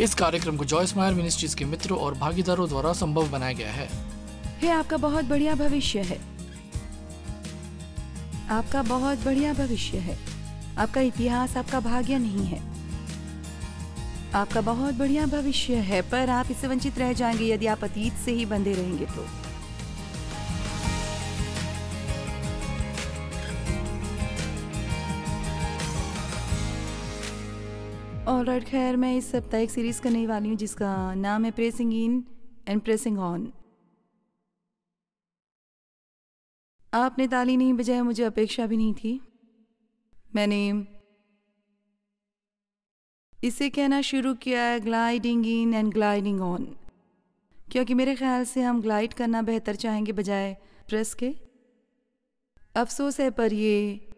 इस कार्यक्रम को जॉयस मायर मिनिस्ट्रीज के मित्रों और भागीदारों द्वारा संभव बनाया गया है हे आपका बहुत बढ़िया भविष्य है आपका बहुत बढ़िया भविष्य है आपका इतिहास आपका भाग्य नहीं है आपका बहुत बढ़िया भविष्य है पर आप इससे वंचित रह जाएंगे यदि आप अतीत से ही बंधे रहेंगे तो और राइट खैर मैं इस सप्ताह एक सीरीज़ करने वाली हूँ जिसका नाम है pressing in and pressing on आपने ताली नहीं बजाया मुझे अपेक्षा भी नहीं थी मैंने इसे कहना शुरू किया है gliding in and gliding on क्योंकि मेरे ख्याल से हम ग्लाइड करना बेहतर चाहेंगे बजाय प्रेस के अफसोस है पर ये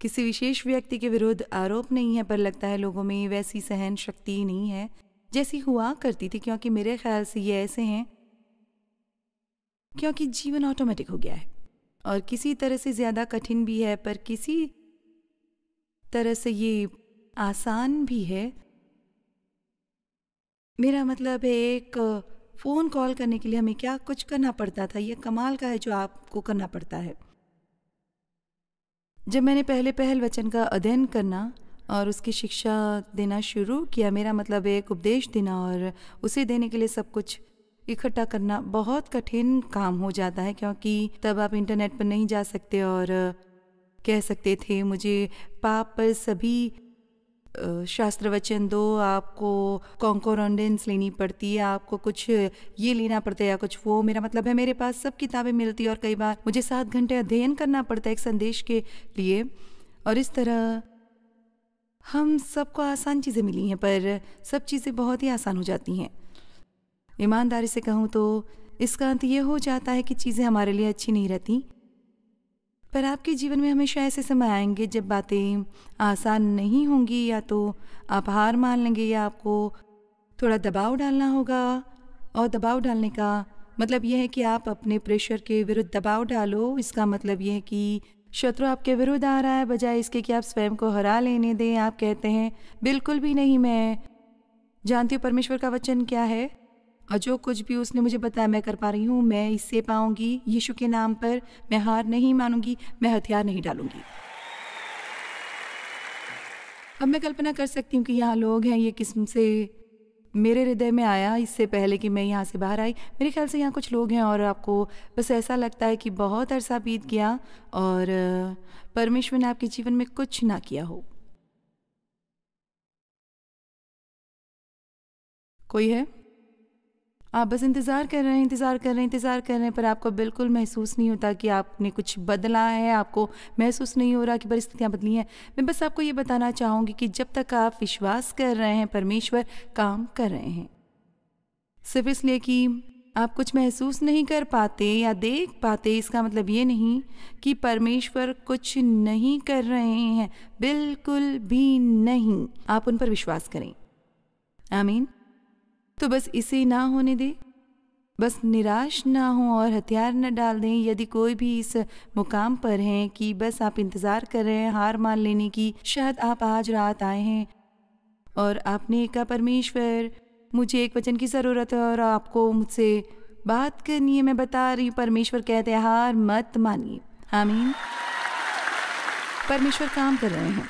किसी विशेष व्यक्ति के विरुद्ध आरोप नहीं है पर लगता है लोगों में वैसी सहन शक्ति नहीं है जैसी हुआ करती थी क्योंकि मेरे ख्याल से ये ऐसे हैं क्योंकि जीवन ऑटोमेटिक हो गया है और किसी तरह से ज़्यादा कठिन भी है पर किसी तरह से ये आसान भी है मेरा मतलब है एक फ़ोन कॉल करने के लिए हमें क्या कुछ करना पड़ता था यह कमाल का है जो आपको करना पड़ता है जब मैंने पहले पहल वचन का अध्ययन करना और उसकी शिक्षा देना शुरू किया मेरा मतलब एक उपदेश देना और उसे देने के लिए सब कुछ इकट्ठा करना बहुत कठिन काम हो जाता है क्योंकि तब आप इंटरनेट पर नहीं जा सकते और कह सकते थे मुझे पाप पर सभी शास्त्र वचन दो आपको कॉन्कोरोडेंस लेनी पड़ती है आपको कुछ ये लेना पड़ता है या कुछ वो मेरा मतलब है मेरे पास सब किताबें मिलती हैं और कई बार मुझे सात घंटे अध्ययन करना पड़ता है एक संदेश के लिए और इस तरह हम सबको आसान चीज़ें मिली हैं पर सब चीज़ें बहुत ही आसान हो जाती हैं ईमानदारी से कहूँ तो इसका अंत ये हो जाता है कि चीज़ें हमारे लिए अच्छी नहीं रहती पर आपके जीवन में हमेशा ऐसे समय आएंगे जब बातें आसान नहीं होंगी या तो आप हार मान लेंगे या आपको थोड़ा दबाव डालना होगा और दबाव डालने का मतलब यह है कि आप अपने प्रेशर के विरुद्ध दबाव डालो इसका मतलब यह है कि शत्रु आपके विरुद्ध आ रहा है बजाय इसके कि आप स्वयं को हरा लेने दें आप कहते हैं बिल्कुल भी नहीं मैं जानती हूँ परमेश्वर का वचन क्या है और जो कुछ भी उसने मुझे बताया मैं कर पा रही हूँ मैं इससे पाऊंगी यीशु के नाम पर मैं हार नहीं मानूंगी मैं हथियार नहीं डालूंगी अब मैं कल्पना कर सकती हूँ कि यहाँ लोग हैं ये किस्म से मेरे हृदय में आया इससे पहले कि मैं यहाँ से बाहर आई मेरे ख्याल से यहाँ कुछ लोग हैं और आपको बस ऐसा लगता है कि बहुत अरसा बीत गया और परमेश्वर ने आपके जीवन में कुछ ना किया हो कोई है आप बस इंतज़ार कर रहे हैं इंतज़ार कर रहे हैं इंतज़ार कर रहे हैं पर आपको बिल्कुल महसूस नहीं होता कि आपने कुछ बदला है आपको महसूस नहीं हो रहा कि परिस्थितियाँ बदली हैं मैं बस आपको ये बताना चाहूँगी कि जब तक आप विश्वास कर रहे हैं परमेश्वर काम कर रहे हैं सिर्फ इसलिए कि आप कुछ महसूस नहीं कर पाते या देख पाते इसका मतलब ये नहीं कि परमेश्वर कुछ नहीं कर रहे हैं बिल्कुल भी नहीं आप उन पर विश्वास करें आमीन तो बस इसे ना होने दे बस निराश ना हो और हथियार न डाल दें यदि कोई भी इस मुकाम पर हैं कि बस आप इंतज़ार कर रहे हैं हार मान लेने की शायद आप आज रात आए हैं और आपने कहा परमेश्वर मुझे एक वचन की ज़रूरत है और आपको मुझसे बात करनी है मैं बता रही हूँ परमेश्वर कहते हैं हार मत मानिए आमीन परमेश्वर काम कर रहे हैं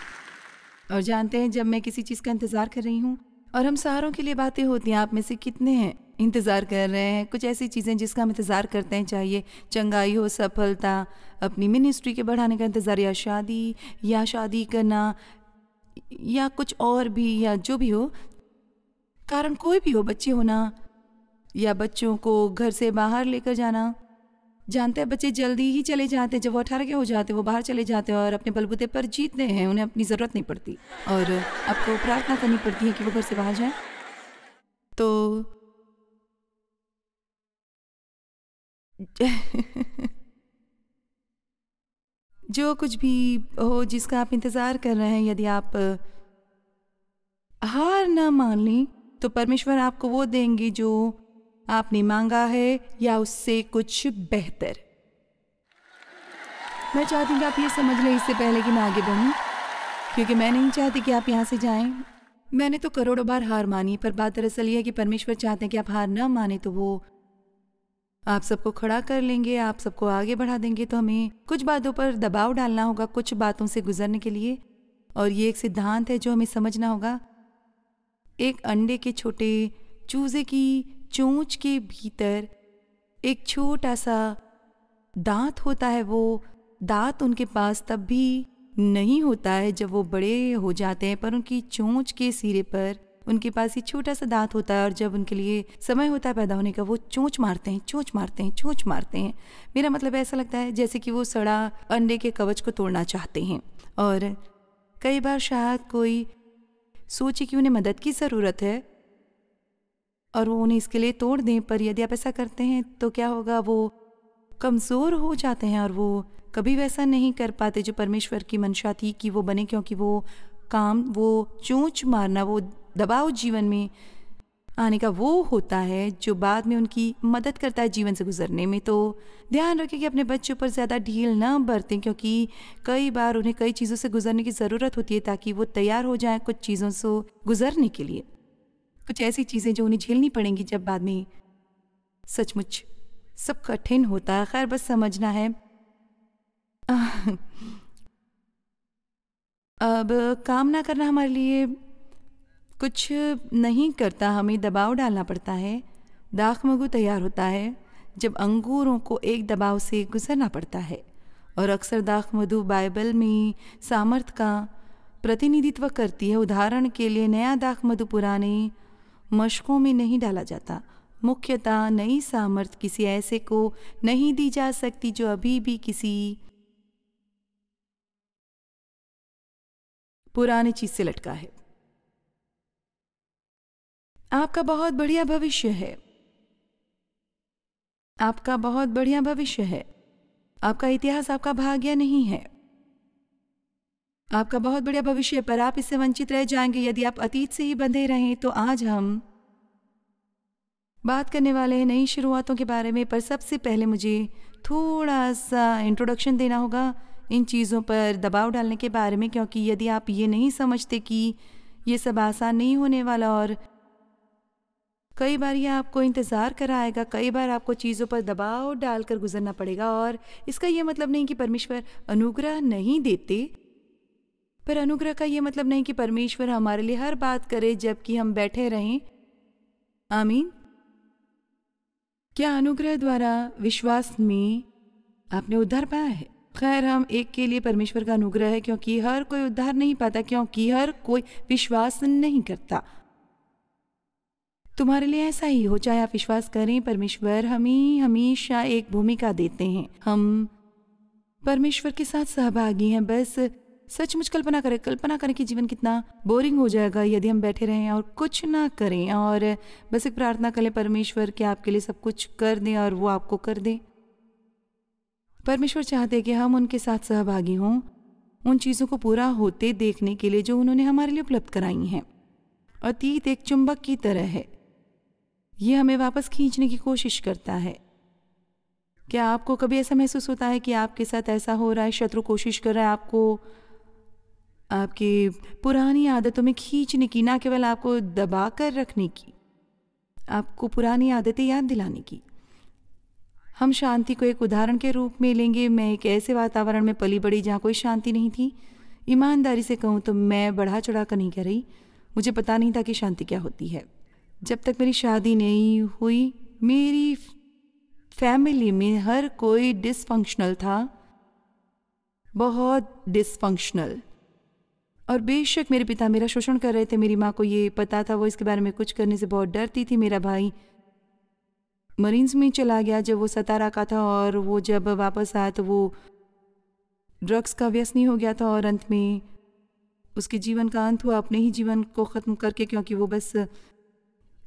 और जानते हैं जब मैं किसी चीज़ का इंतज़ार कर रही हूँ और हम सहारों के लिए बातें होती हैं आप में से कितने हैं इंतज़ार कर रहे हैं कुछ ऐसी चीज़ें जिसका हम इंतज़ार करते हैं चाहिए चंगाई हो सफलता अपनी मिनिस्ट्री के बढ़ाने का इंतज़ार या शादी या शादी करना या कुछ और भी या जो भी हो कारण कोई भी हो बच्चे होना या बच्चों को घर से बाहर लेकर जाना जानते हैं बच्चे जल्दी ही चले जाते हैं जब वो अठारह के हो जाते हैं वो बाहर चले जाते हैं और अपने बलबूते पर जीतते हैं उन्हें अपनी ज़रूरत नहीं पड़ती और आपको प्रार्थना करनी पड़ती है कि वो घर से बाहर जाए तो जो कुछ भी हो जिसका आप इंतज़ार कर रहे हैं यदि आप हार ना मान लें तो परमेश्वर आपको वो देंगे जो आपने मांगा है या उससे कुछ बेहतर मैं चाहती हूँ कि आप ये समझ लें इससे पहले कि मैं आगे बढ़ूं क्योंकि मैं नहीं चाहती कि आप यहाँ से जाएं मैंने तो करोड़ों बार हार मानी पर बात दरअसल यह है कि परमेश्वर चाहते हैं कि आप हार ना माने तो वो आप सबको खड़ा कर लेंगे आप सबको आगे बढ़ा देंगे तो हमें कुछ बातों पर दबाव डालना होगा कुछ बातों से गुजरने के लिए और ये एक सिद्धांत है जो हमें समझना होगा एक अंडे के छोटे चूजे की चोंच के भीतर एक छोटा सा दांत होता है वो दांत उनके पास तब भी नहीं होता है जब वो बड़े हो जाते हैं पर उनकी चोंच के सिरे पर उनके पास ये छोटा सा दांत होता है और जब उनके लिए समय होता है पैदा होने का वो चोंच मारते हैं चोंच मारते हैं चोंच मारते हैं मेरा मतलब ऐसा लगता है जैसे कि वो सड़ा अंडे के कवच को तोड़ना चाहते हैं और कई बार शायद कोई सोचे कि उन्हें मदद की ज़रूरत है और वो उन्हें इसके लिए तोड़ दें पर यदि आप ऐसा करते हैं तो क्या होगा वो कमज़ोर हो जाते हैं और वो कभी वैसा नहीं कर पाते जो परमेश्वर की मंशा थी कि वो बने क्योंकि वो काम वो चूँच मारना वो दबाव जीवन में आने का वो होता है जो बाद में उनकी मदद करता है जीवन से गुजरने में तो ध्यान रखें कि अपने बच्चों पर ज़्यादा ढील ना बरतें क्योंकि कई बार उन्हें कई चीज़ों से गुजरने की ज़रूरत होती है ताकि वो तैयार हो जाएं कुछ चीज़ों से गुजरने के लिए कुछ ऐसी चीज़ें जो उन्हें झेलनी पड़ेंगी जब बाद में सचमुच सब कठिन होता है खैर बस समझना है अब काम ना करना हमारे लिए कुछ नहीं करता हमें दबाव डालना पड़ता है दाख मगु तैयार होता है जब अंगूरों को एक दबाव से गुजरना पड़ता है और अक्सर दाख मधु बाइबल में सामर्थ का प्रतिनिधित्व करती है उदाहरण के लिए नया दाख मधु पुराने मशकों में नहीं डाला जाता मुख्यतः नई सामर्थ्य किसी ऐसे को नहीं दी जा सकती जो अभी भी किसी पुराने चीज से लटका है आपका बहुत बढ़िया भविष्य है आपका बहुत बढ़िया भविष्य है आपका इतिहास आपका भाग्य नहीं है आपका बहुत बढ़िया भविष्य पर आप इससे वंचित रह जाएंगे यदि आप अतीत से ही बंधे रहें तो आज हम बात करने वाले हैं नई शुरुआतों के बारे में पर सबसे पहले मुझे थोड़ा सा इंट्रोडक्शन देना होगा इन चीज़ों पर दबाव डालने के बारे में क्योंकि यदि आप ये नहीं समझते कि ये सब आसान नहीं होने वाला और कई बार यह आपको इंतज़ार कराएगा कई बार आपको चीज़ों पर दबाव डालकर गुजरना पड़ेगा और इसका यह मतलब नहीं कि परमेश्वर अनुग्रह नहीं देते पर अनुग्रह का ये मतलब नहीं कि परमेश्वर हमारे लिए हर बात करे जबकि हम बैठे रहें आमीन क्या अनुग्रह द्वारा विश्वास में आपने उद्धार पाया है खैर हम एक के लिए परमेश्वर का अनुग्रह है क्योंकि हर कोई उद्धार नहीं पाता क्योंकि हर कोई विश्वास नहीं करता तुम्हारे लिए ऐसा ही हो चाहे आप विश्वास करें परमेश्वर हमें हमेशा एक भूमिका देते हैं हम परमेश्वर के साथ सहभागी हैं बस सचमुच कल्पना करें कल्पना करें कि जीवन कितना बोरिंग हो जाएगा यदि हम बैठे रहें और कुछ ना करें और बस एक प्रार्थना करें परमेश्वर कि आपके लिए सब कुछ कर दें और वो आपको कर दें परमेश्वर चाहते कि हम उनके साथ सहभागी हों उन चीज़ों को पूरा होते देखने के लिए जो उन्होंने हमारे लिए उपलब्ध कराई हैं अतीत एक चुंबक की तरह है ये हमें वापस खींचने की कोशिश करता है क्या आपको कभी ऐसा महसूस होता है कि आपके साथ ऐसा हो रहा है शत्रु कोशिश कर रहा है आपको आपकी पुरानी आदतों में खींचने की ना केवल आपको दबा कर रखने की आपको पुरानी आदतें याद दिलाने की हम शांति को एक उदाहरण के रूप में लेंगे मैं एक ऐसे वातावरण में पली बड़ी जहाँ कोई शांति नहीं थी ईमानदारी से कहूँ तो मैं बढ़ा चढ़ा कर नहीं कह रही मुझे पता नहीं था कि शांति क्या होती है जब तक मेरी शादी नहीं हुई मेरी फैमिली में हर कोई डिसफंक्शनल था बहुत डिसफंक्शनल और बेशक मेरे पिता मेरा शोषण कर रहे थे मेरी माँ को ये पता था वो इसके बारे में कुछ करने से बहुत डरती थी मेरा भाई मरीन्स में चला गया जब वो सतारा का था और वो जब वापस आया तो वो ड्रग्स का व्यस्त नहीं हो गया था और अंत में उसके जीवन का अंत हुआ अपने ही जीवन को ख़त्म करके क्योंकि वो बस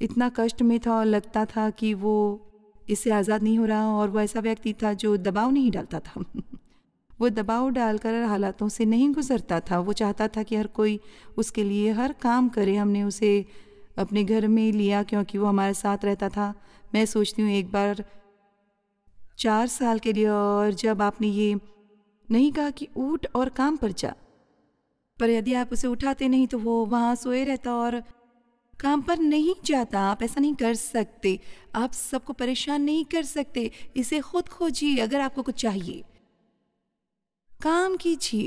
इतना कष्ट में था और लगता था कि वो इससे आज़ाद नहीं हो रहा और वो ऐसा व्यक्ति था जो दबाव नहीं डालता था वो दबाव डालकर हर हालातों से नहीं गुजरता था वो चाहता था कि हर कोई उसके लिए हर काम करे हमने उसे अपने घर में लिया क्योंकि वो हमारे साथ रहता था मैं सोचती हूँ एक बार चार साल के लिए और जब आपने ये नहीं कहा कि ऊट और काम पर जा पर यदि आप उसे उठाते नहीं तो वो वहाँ सोए रहता और काम पर नहीं जाता आप ऐसा नहीं कर सकते आप सबको परेशान नहीं कर सकते इसे खुद खोजिए अगर आपको कुछ चाहिए काम की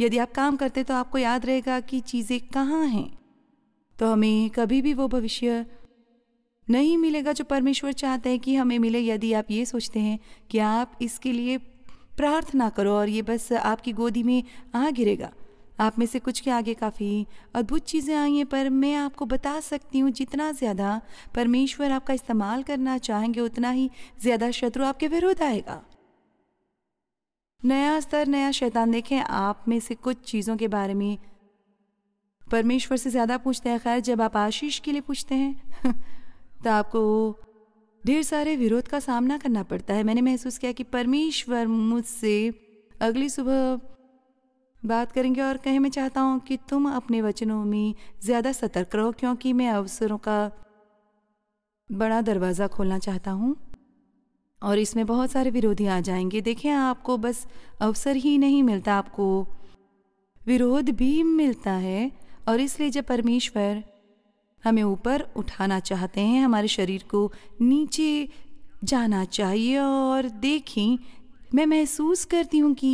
यदि आप काम करते तो आपको याद रहेगा कि चीज़ें कहाँ हैं तो हमें कभी भी वो भविष्य नहीं मिलेगा जो परमेश्वर चाहते हैं कि हमें मिले यदि आप ये सोचते हैं कि आप इसके लिए प्रार्थना करो और ये बस आपकी गोदी में आ गिरेगा आप में से कुछ के आगे काफ़ी अद्भुत चीज़ें आई हैं पर मैं आपको बता सकती हूँ जितना ज़्यादा परमेश्वर आपका इस्तेमाल करना चाहेंगे उतना ही ज़्यादा शत्रु आपके विरुद्ध आएगा नया स्तर नया शैतान देखें आप में से कुछ चीज़ों के बारे में परमेश्वर से ज़्यादा पूछते हैं खैर जब आप आशीष के लिए पूछते हैं तो आपको ढेर सारे विरोध का सामना करना पड़ता है मैंने महसूस किया कि परमेश्वर मुझसे अगली सुबह बात करेंगे और कहें मैं चाहता हूँ कि तुम अपने वचनों में ज़्यादा सतर्क रहो क्योंकि मैं अवसरों का बड़ा दरवाज़ा खोलना चाहता हूँ और इसमें बहुत सारे विरोधी आ जाएंगे देखें आपको बस अवसर ही नहीं मिलता आपको विरोध भी मिलता है और इसलिए जब परमेश्वर हमें ऊपर उठाना चाहते हैं हमारे शरीर को नीचे जाना चाहिए और देखें मैं महसूस करती हूँ कि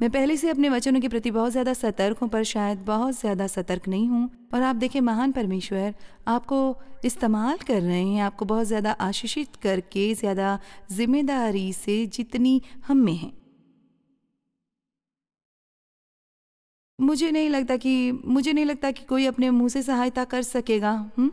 मैं पहले से अपने वचनों के प्रति बहुत ज़्यादा सतर्क हूँ पर शायद बहुत ज़्यादा सतर्क नहीं हूँ और आप देखें महान परमेश्वर आपको इस्तेमाल कर रहे हैं आपको बहुत ज़्यादा आशीषित करके ज़्यादा जिम्मेदारी से जितनी हम में है मुझे नहीं लगता कि मुझे नहीं लगता कि कोई अपने मुंह से सहायता कर सकेगा हुँ? हम्म?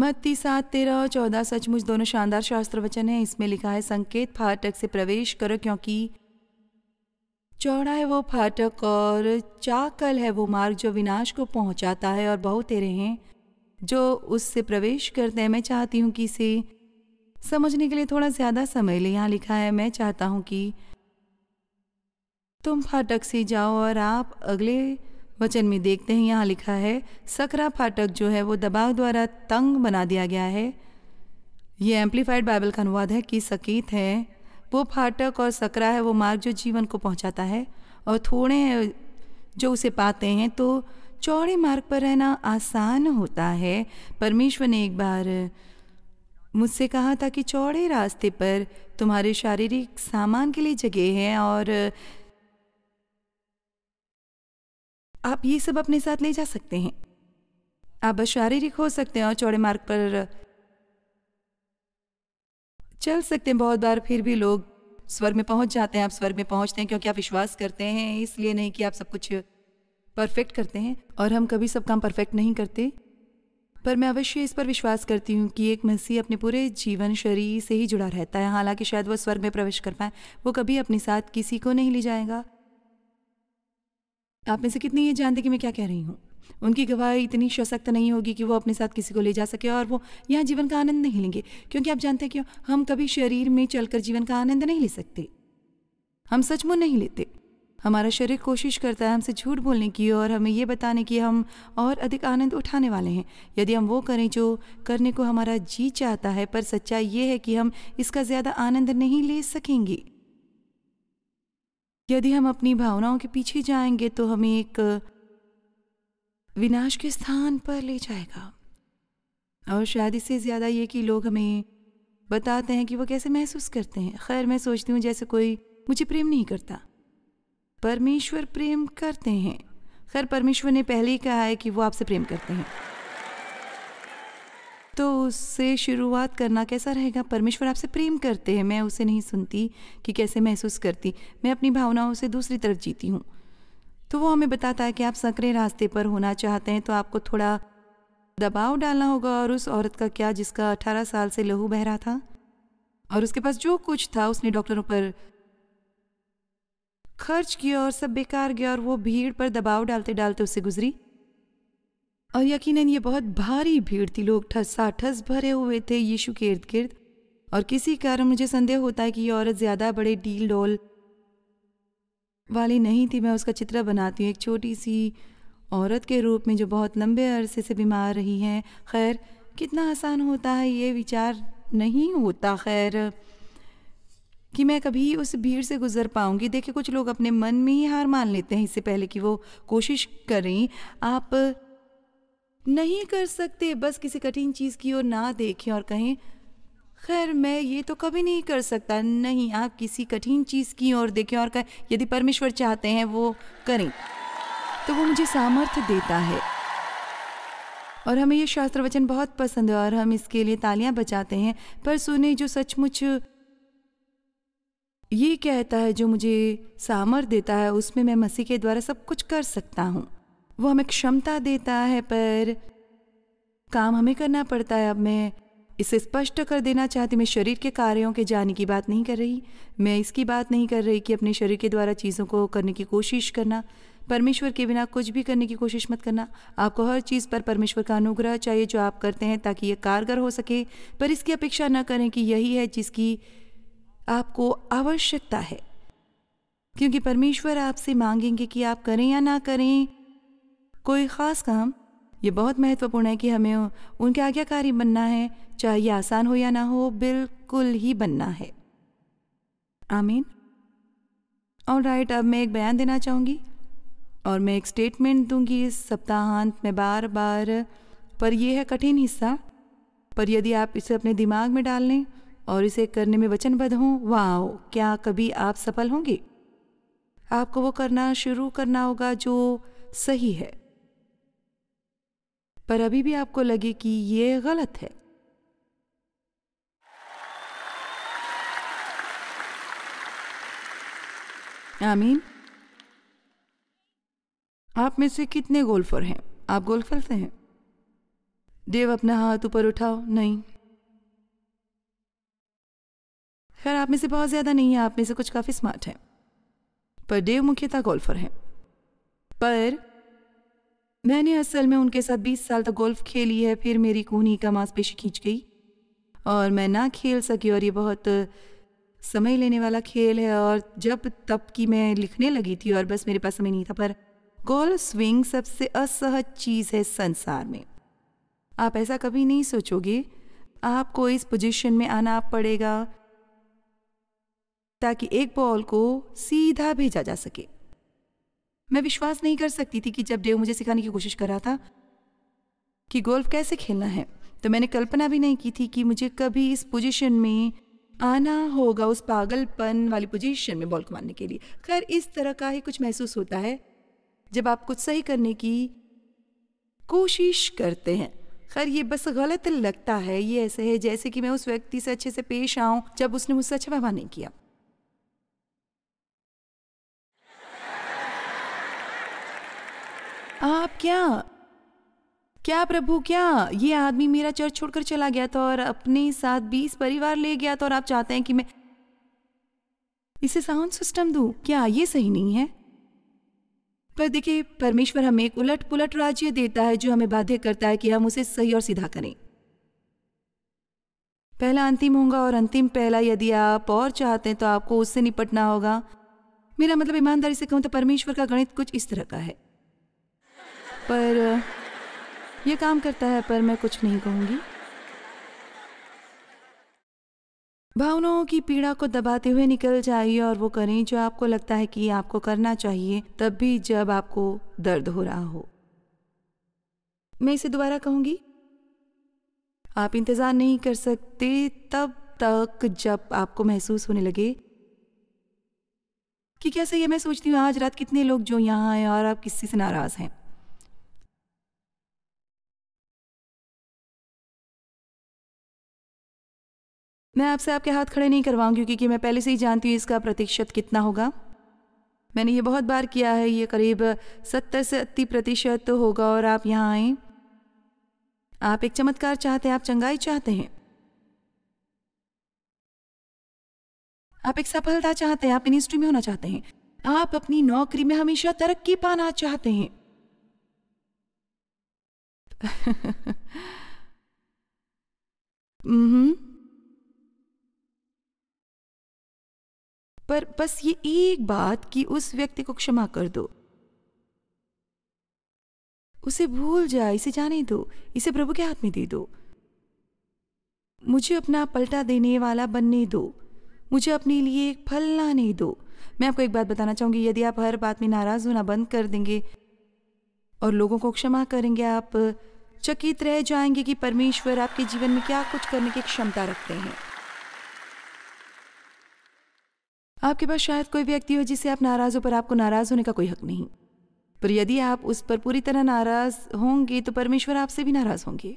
मत्ती सात तेरह और चौदह सचमुच दोनों शानदार शास्त्र वचन हैं इसमें लिखा है संकेत फाटक से प्रवेश करो क्योंकि चौड़ा है वो फाटक और चाकल है वो मार्ग जो विनाश को पहुंचाता है और बहुत तेरे हैं जो उससे प्रवेश करते हैं मैं चाहती हूँ कि इसे समझने के लिए थोड़ा ज़्यादा समय ले यहाँ लिखा है मैं चाहता हूँ कि तुम फाटक से जाओ और आप अगले वचन में देखते हैं यहाँ लिखा है सकरा फाटक जो है वो दबाव द्वारा तंग बना दिया गया है ये एम्पलीफाइड बाइबल का अनुवाद है कि सकीत है वो फाटक और सकरा है वो मार्ग जो जीवन को पहुँचाता है और थोड़े हैं जो उसे पाते हैं तो चौड़े मार्ग पर रहना आसान होता है परमेश्वर ने एक बार मुझसे कहा था कि चौड़े रास्ते पर तुम्हारे शारीरिक सामान के लिए जगह है और आप ये सब अपने साथ ले जा सकते हैं आप बस शारीरिक हो सकते हैं और चौड़े मार्ग पर चल सकते हैं बहुत बार फिर भी लोग स्वर्ग में पहुंच जाते हैं आप स्वर्ग में पहुंचते हैं क्योंकि आप विश्वास करते हैं इसलिए नहीं कि आप सब कुछ परफेक्ट करते हैं और हम कभी सब काम परफेक्ट नहीं करते पर मैं अवश्य इस पर विश्वास करती हूँ कि एक मसीह अपने पूरे जीवन शरीर से ही जुड़ा रहता है हालांकि शायद वह स्वर्ग में प्रवेश कर पाए वो कभी अपने साथ किसी को नहीं ले जाएगा आप में से कितने ये जानते कि मैं क्या कह रही हूँ उनकी गवाही इतनी सशक्त नहीं होगी कि वो अपने साथ किसी को ले जा सके और वो यहाँ जीवन का आनंद नहीं लेंगे क्योंकि आप जानते हैं क्यों हम कभी शरीर में चलकर जीवन का आनंद नहीं ले सकते हम सचमुच नहीं लेते हमारा शरीर कोशिश करता है हमसे झूठ बोलने की और हमें ये बताने की हम और अधिक आनंद उठाने वाले हैं यदि हम वो करें जो करने को हमारा जी चाहता है पर सच्चाई ये है कि हम इसका ज़्यादा आनंद नहीं ले सकेंगे यदि हम अपनी भावनाओं के पीछे जाएंगे तो हमें एक विनाश के स्थान पर ले जाएगा और शायद इससे ज़्यादा ये कि लोग हमें बताते हैं कि वो कैसे महसूस करते हैं खैर मैं सोचती हूँ जैसे कोई मुझे प्रेम नहीं करता परमेश्वर प्रेम करते हैं खैर परमेश्वर ने पहले ही कहा है कि वो आपसे प्रेम करते हैं तो उससे शुरुआत करना कैसा रहेगा परमेश्वर आपसे प्रेम करते हैं मैं उसे नहीं सुनती कि कैसे महसूस करती मैं अपनी भावनाओं से दूसरी तरफ जीती हूँ तो वो हमें बताता है कि आप संकरे रास्ते पर होना चाहते हैं तो आपको थोड़ा दबाव डालना होगा और उस औरत का क्या जिसका अठारह साल से लहू बह रहा था और उसके पास जो कुछ था उसने डॉक्टरों पर खर्च किया और सब बेकार गया और वो भीड़ पर दबाव डालते डालते उससे गुजरी और यकीनन ये बहुत भारी भीड़ थी लोग ठसा ठस थस भरे हुए थे यीशु के इर्द गिर्द और किसी कारण मुझे संदेह होता है कि ये औरत ज़्यादा बड़े डील डोल वाली नहीं थी मैं उसका चित्र बनाती हूँ एक छोटी सी औरत के रूप में जो बहुत लंबे अरसे से बीमार रही है खैर कितना आसान होता है ये विचार नहीं होता खैर कि मैं कभी उस भीड़ से गुजर पाऊंगी देखिए कुछ लोग अपने मन में ही हार मान लेते हैं इससे पहले कि वो कोशिश करें आप नहीं कर सकते बस किसी कठिन चीज़ की ओर ना देखें और कहें खैर मैं ये तो कभी नहीं कर सकता नहीं आप किसी कठिन चीज़ की ओर देखें और कहें यदि परमेश्वर चाहते हैं वो करें तो वो मुझे सामर्थ्य देता है और हमें ये शास्त्र वचन बहुत पसंद है और हम इसके लिए तालियां बचाते हैं पर सुने जो सचमुच ये कहता है जो मुझे सामर्थ देता है उसमें मैं मसीह के द्वारा सब कुछ कर सकता हूँ वो हमें क्षमता देता है पर काम हमें करना पड़ता है अब मैं इसे स्पष्ट कर देना चाहती मैं शरीर के कार्यों के जाने की बात नहीं कर रही मैं इसकी बात नहीं कर रही कि अपने शरीर के द्वारा चीज़ों को करने की कोशिश करना परमेश्वर के बिना कुछ भी करने की कोशिश मत करना आपको हर चीज़ पर परमेश्वर का अनुग्रह चाहिए जो आप करते हैं ताकि ये कारगर हो सके पर इसकी अपेक्षा न करें कि यही है जिसकी आपको आवश्यकता है क्योंकि परमेश्वर आपसे मांगेंगे कि आप करें या ना करें कोई ख़ास काम ये बहुत महत्वपूर्ण है कि हमें उनके आज्ञाकारी बनना है चाहे ये आसान हो या ना हो बिल्कुल ही बनना है आमीन और राइट अब मैं एक बयान देना चाहूँगी और मैं एक स्टेटमेंट दूंगी इस सप्ताहांत में बार बार पर यह है कठिन हिस्सा पर यदि आप इसे अपने दिमाग में डाल लें और इसे करने में वचनबद्ध हों वाह क्या कभी आप सफल होंगे आपको वो करना शुरू करना होगा जो सही है पर अभी भी आपको लगे कि ये गलत है आमीन आप में से कितने गोल्फर हैं आप गोल्फ खेलते हैं देव अपना हाथ ऊपर उठाओ नहीं खैर आप में से बहुत ज़्यादा नहीं है आप में से कुछ काफ़ी स्मार्ट हैं पर देव मुख्यतः गोल्फर हैं पर मैंने असल में उनके साथ बीस साल तक गोल्फ खेली है फिर मेरी कूहनी का मांसपेशी खींच गई और मैं ना खेल सकी और ये बहुत समय लेने वाला खेल है और जब तब की मैं लिखने लगी थी और बस मेरे पास समय नहीं था पर गोल्फ स्विंग सबसे असहज चीज़ है संसार में आप ऐसा कभी नहीं सोचोगे आपको इस पोजीशन में आना पड़ेगा ताकि एक बॉल को सीधा भेजा जा सके मैं विश्वास नहीं कर सकती थी कि जब डेव मुझे सिखाने की कोशिश कर रहा था कि गोल्फ कैसे खेलना है तो मैंने कल्पना भी नहीं की थी कि मुझे कभी इस पोजीशन में आना होगा उस पागलपन वाली पोजीशन में बॉल को मारने के लिए खैर इस तरह का ही कुछ महसूस होता है जब आप कुछ सही करने की कोशिश करते हैं खैर ये बस गलत लगता है ये ऐसे है जैसे कि मैं उस व्यक्ति से अच्छे से पेश आऊँ जब उसने मुझसे अच्छा व्यवहार नहीं किया आप क्या क्या प्रभु क्या ये आदमी मेरा चर्च छोड़कर चला गया था और अपने साथ बीस परिवार ले गया था और आप चाहते हैं कि मैं इसे साउंड सिस्टम दू क्या ये सही नहीं है पर देखिए परमेश्वर हमें एक उलट पुलट राज्य देता है जो हमें बाध्य करता है कि हम उसे सही और सीधा करें पहला अंतिम होगा और अंतिम पहला यदि आप और चाहते हैं तो आपको उससे निपटना होगा मेरा मतलब ईमानदारी से कहूं तो परमेश्वर का गणित कुछ इस तरह का है पर यह काम करता है पर मैं कुछ नहीं कहूंगी भावनाओं की पीड़ा को दबाते हुए निकल जाइए और वो करें जो आपको लगता है कि आपको करना चाहिए तब भी जब आपको दर्द हो रहा हो मैं इसे दोबारा कहूंगी आप इंतज़ार नहीं कर सकते तब तक जब आपको महसूस होने लगे कि कैसे ये मैं सोचती हूँ आज रात कितने लोग जो यहाँ हैं और आप किसी से नाराज़ हैं मैं आपसे आपके हाथ खड़े नहीं करवाऊंगी क्योंकि कि मैं पहले से ही जानती हूँ इसका प्रतिशत कितना होगा मैंने ये बहुत बार किया है ये करीब सत्तर से अस्सी प्रतिशत तो होगा और आप यहाँ आए आप एक चमत्कार चाहते हैं आप चंगाई चाहते हैं आप एक सफलता चाहते हैं आप मिनिस्ट्री में होना चाहते हैं आप अपनी नौकरी में हमेशा तरक्की पाना चाहते हैं हम्म पर बस ये एक बात कि उस व्यक्ति को क्षमा कर दो उसे भूल जा इसे जाने दो इसे प्रभु के हाथ में दे दो मुझे अपना पलटा देने वाला बनने दो मुझे अपने लिए एक फल लाने दो मैं आपको एक बात बताना चाहूंगी यदि आप हर बात में नाराज़ होना बंद कर देंगे और लोगों को क्षमा करेंगे आप चकित रह जाएंगे कि परमेश्वर आपके जीवन में क्या कुछ करने की क्षमता रखते हैं आपके पास शायद कोई व्यक्ति हो जिसे आप नाराज़ हो पर आपको नाराज़ होने का कोई हक नहीं पर यदि आप उस पर पूरी तरह नाराज़ होंगे तो परमेश्वर आपसे भी नाराज़ होंगे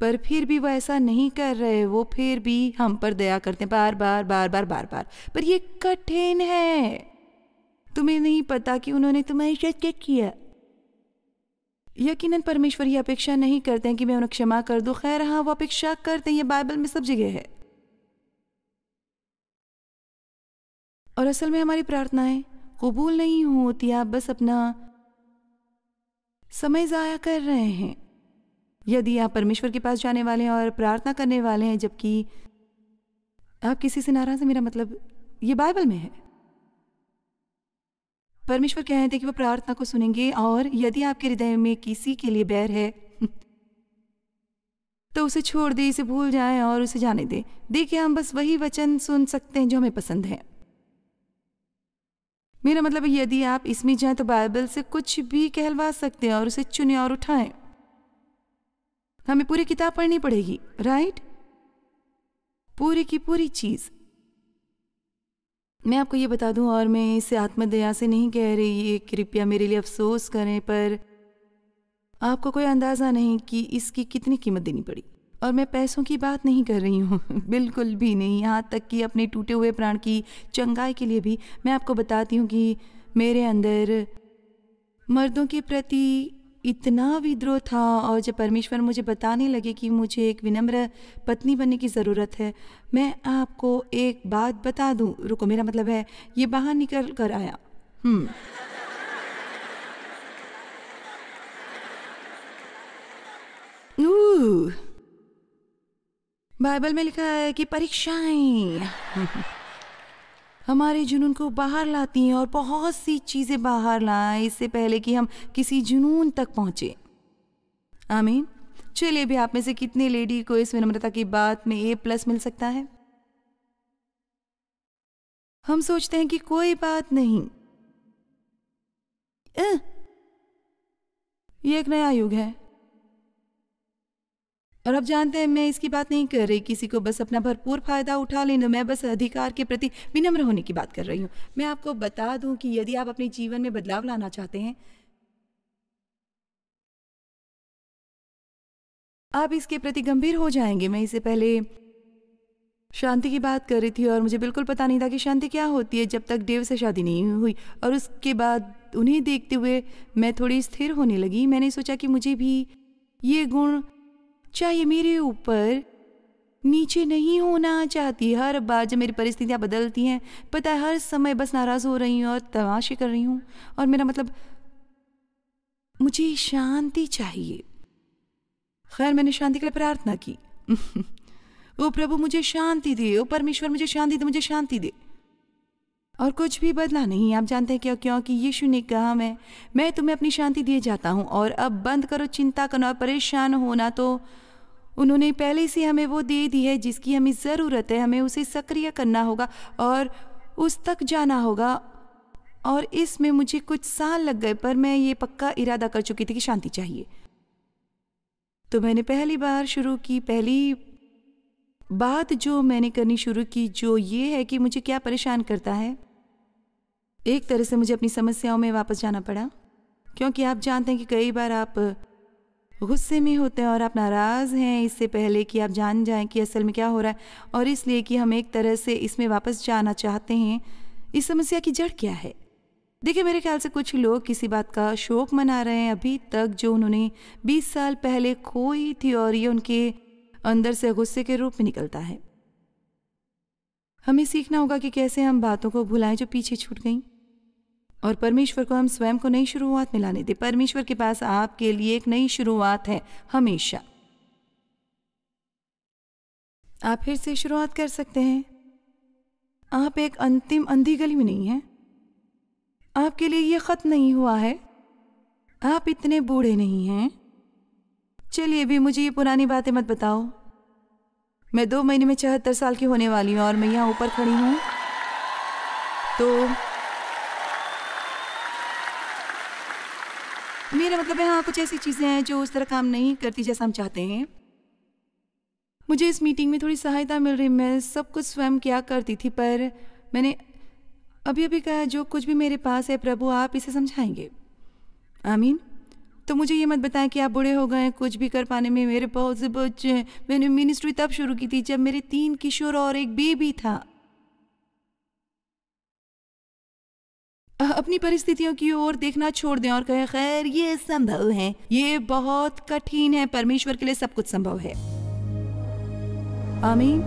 पर फिर भी वह ऐसा नहीं कर रहे वो फिर भी हम पर दया करते हैं बार बार बार बार बार बार पर यह कठिन है तुम्हें नहीं पता कि उन्होंने तुम्हें शायद क्या किया यकीनन परमेश्वर ये अपेक्षा नहीं करते हैं कि मैं उन्हें क्षमा कर दूं खैर हाँ वो अपेक्षा करते हैं ये बाइबल में सब जगह है और असल में हमारी प्रार्थनाएं कबूल नहीं होती आप बस अपना समय ज़ाया कर रहे हैं यदि आप परमेश्वर के पास जाने वाले हैं और प्रार्थना करने वाले हैं जबकि आप किसी से नाराज़ हैं मेरा मतलब ये बाइबल में है परमेश्वर कह रहे थे कि वो प्रार्थना को सुनेंगे और यदि आपके हृदय में किसी के लिए बैर है तो उसे छोड़ दे इसे भूल जाए और उसे जाने दे देखिए हम बस वही वचन सुन सकते हैं जो हमें पसंद है मेरा मतलब यदि आप इसमें जाएं तो बाइबल से कुछ भी कहलवा सकते हैं और उसे चुने और उठाएं हमें पूरी किताब पढ़नी पड़ेगी राइट पूरी की पूरी चीज मैं आपको ये बता दूं और मैं इसे आत्मदया से नहीं कह रही ये कृपया मेरे लिए अफसोस करें पर आपको कोई अंदाज़ा नहीं कि इसकी कितनी कीमत देनी पड़ी और मैं पैसों की बात नहीं कर रही हूँ बिल्कुल भी नहीं यहाँ तक कि अपने टूटे हुए प्राण की चंगाई के लिए भी मैं आपको बताती हूँ कि मेरे अंदर मर्दों के प्रति इतना विद्रोह था और जब परमेश्वर मुझे बताने लगे कि मुझे एक विनम्र पत्नी बनने की ज़रूरत है मैं आपको एक बात बता दूँ रुको मेरा मतलब है ये बाहर निकल कर आया हम्म बाइबल में लिखा है कि परीक्षाएं हमारे जुनून को बाहर लाती हैं और बहुत सी चीज़ें बाहर लाएं इससे पहले कि हम किसी जुनून तक पहुंचे आमीन चलिए भी आप में से कितने लेडी को इस विनम्रता की बात में ए प्लस मिल सकता है हम सोचते हैं कि कोई बात नहीं ए, ये एक नया युग है और अब जानते हैं मैं इसकी बात नहीं कर रही किसी को बस अपना भरपूर फ़ायदा उठा लेना मैं बस अधिकार के प्रति विनम्र होने की बात कर रही हूँ मैं आपको बता दूं कि यदि आप अपने जीवन में बदलाव लाना चाहते हैं आप इसके प्रति गंभीर हो जाएंगे मैं इससे पहले शांति की बात कर रही थी और मुझे बिल्कुल पता नहीं था कि शांति क्या होती है जब तक देव से शादी नहीं हुई और उसके बाद उन्हें देखते हुए मैं थोड़ी स्थिर होने लगी मैंने सोचा कि मुझे भी ये गुण चाहे मेरे ऊपर नीचे नहीं होना चाहती हर बार जब मेरी परिस्थितियाँ बदलती हैं पता है हर समय बस नाराज़ हो रही हूँ और तमाशे कर रही हूँ और मेरा मतलब मुझे शांति चाहिए खैर मैंने शांति के लिए प्रार्थना की ओ प्रभु मुझे शांति दे ओ परमेश्वर मुझे शांति दे मुझे शांति दे और कुछ भी बदला नहीं आप जानते हैं क्यों क्योंकि यीशु ने कहा मैं मैं तुम्हें अपनी शांति दिए जाता हूँ और अब बंद करो चिंता करना और परेशान होना तो उन्होंने पहले से हमें वो दे दी है जिसकी हमें ज़रूरत है हमें उसे सक्रिय करना होगा और उस तक जाना होगा और इसमें मुझे कुछ साल लग गए पर मैं ये पक्का इरादा कर चुकी थी कि शांति चाहिए तो मैंने पहली बार शुरू की पहली बात जो मैंने करनी शुरू की जो ये है कि मुझे क्या परेशान करता है एक तरह से मुझे अपनी समस्याओं में वापस जाना पड़ा क्योंकि आप जानते हैं कि कई बार आप गुस्से में होते हैं और आप नाराज़ हैं इससे पहले कि आप जान जाएं कि असल में क्या हो रहा है और इसलिए कि हम एक तरह से इसमें वापस जाना चाहते हैं इस समस्या की जड़ क्या है देखिए मेरे ख्याल से कुछ लोग किसी बात का शोक मना रहे हैं अभी तक जो उन्होंने 20 साल पहले खोई थी और ये उनके अंदर से गुस्से के रूप में निकलता है हमें सीखना होगा कि कैसे हम बातों को भुलाएं जो पीछे छूट गईं और परमेश्वर को हम स्वयं को नई शुरुआत मिलाने दें परमेश्वर के पास आपके लिए एक नई शुरुआत है हमेशा आप फिर से शुरुआत कर सकते हैं आप एक अंतिम अंधी गली में नहीं हैं आपके लिए यह ख़त नहीं हुआ है आप इतने बूढ़े नहीं हैं चलिए भी मुझे ये पुरानी बातें मत बताओ मैं दो महीने में चौहत्तर साल की होने वाली हूँ और मैं यहाँ ऊपर खड़ी हूँ तो मेरा मतलब है हाँ कुछ ऐसी चीज़ें हैं जो उस तरह काम नहीं करती जैसा हम चाहते हैं मुझे इस मीटिंग में थोड़ी सहायता मिल रही मैं सब कुछ स्वयं क्या करती थी पर मैंने अभी अभी कहा जो कुछ भी मेरे पास है प्रभु आप इसे समझाएंगे आमीन तो मुझे ये मत बताएं कि आप बूढ़े हो गए कुछ भी कर पाने में मेरे बहुत से बच्चे मैंने मिनिस्ट्री तब शुरू की थी जब मेरे तीन किशोर और एक बेबी था अपनी परिस्थितियों की ओर देखना छोड़ दें और कहें खैर ये संभव है ये बहुत कठिन है परमेश्वर के लिए सब कुछ संभव है आमीन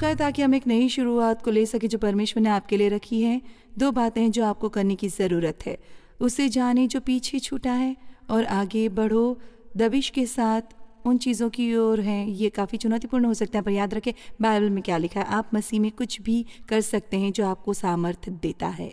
खैर ताकि हम एक नई शुरुआत को ले सके जो परमेश्वर ने आपके लिए रखी है दो बातें हैं जो आपको करने की ज़रूरत है उसे जाने जो पीछे छूटा है और आगे बढ़ो दबिश के साथ उन चीज़ों की ओर हैं ये काफ़ी चुनौतीपूर्ण हो सकता है पर याद रखें बाइबल में क्या लिखा है आप मसीह में कुछ भी कर सकते हैं जो आपको सामर्थ्य देता है